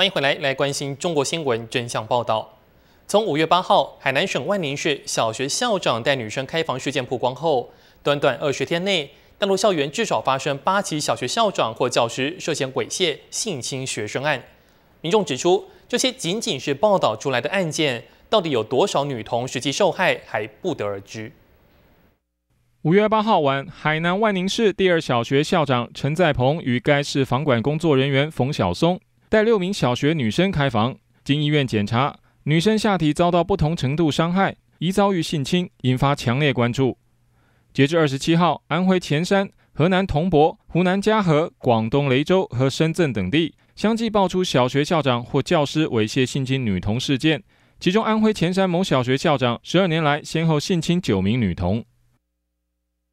欢迎回来，来关心中国新闻真相报道。从五月八号，海南省万宁市小学校长带女生开房事件曝光后，短短二十天内，大陆校园至少发生八起小学校长或教师涉嫌猥亵、性侵学生案。民众指出，这些仅仅是报道出来的案件，到底有多少女童实际受害，还不得而知。五月八号晚，海南万宁市第二小学校长陈在鹏与该市房管工作人员冯晓松。带六名小学女生开房，经医院检查，女生下体遭到不同程度伤害，疑遭遇性侵，引发强烈关注。截至二十七号，安徽潜山、河南桐柏、湖南嘉禾、广东雷州和深圳等地相继爆出小学校长或教师猥亵性侵女童事件，其中安徽潜山某小学校长十二年来先后性侵九名女童。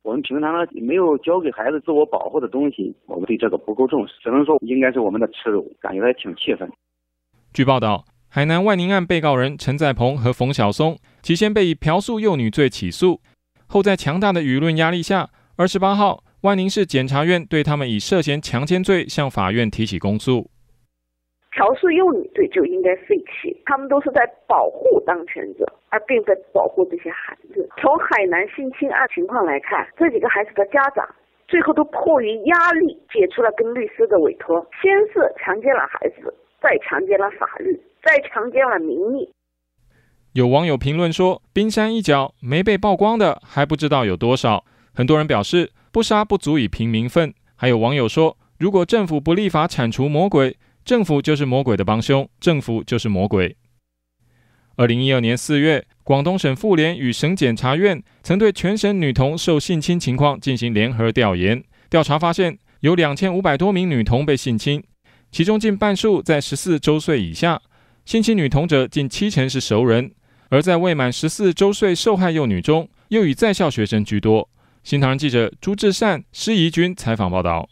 我们平常呢没有教给孩子自我保护的东西，我们对这个不够重视，只能说应该是我们的耻辱，感觉还挺气愤。据报道，海南万宁案被告人陈在鹏和冯小松，先被以嫖宿幼女罪起诉，后在强大的舆论压力下，二十八号，万宁市检察院对他们以涉嫌强奸罪向法院提起公诉。乔氏幼女队就应该废弃。他们都是在保护当权者，而并非保护这些孩子。从海南性侵案情况来看，这几个孩子的家长最后都迫于压力解除了跟律师的委托。先是强奸了孩子，再强奸了法律，再强奸了民意。有网友评论说：“冰山一角没被曝光的还不知道有多少。”很多人表示：“不杀不足以平民愤。”还有网友说：“如果政府不立法铲除魔鬼。”政府就是魔鬼的帮凶，政府就是魔鬼。二零一二年四月，广东省妇联与省检察院曾对全省女童受性侵情况进行联合调研。调查发现，有两千五百多名女童被性侵，其中近半数在十四周岁以下。性侵女童者近七成是熟人，而在未满十四周岁受害幼女中，又以在校学生居多。新唐人记者朱志善、施怡君采访报道。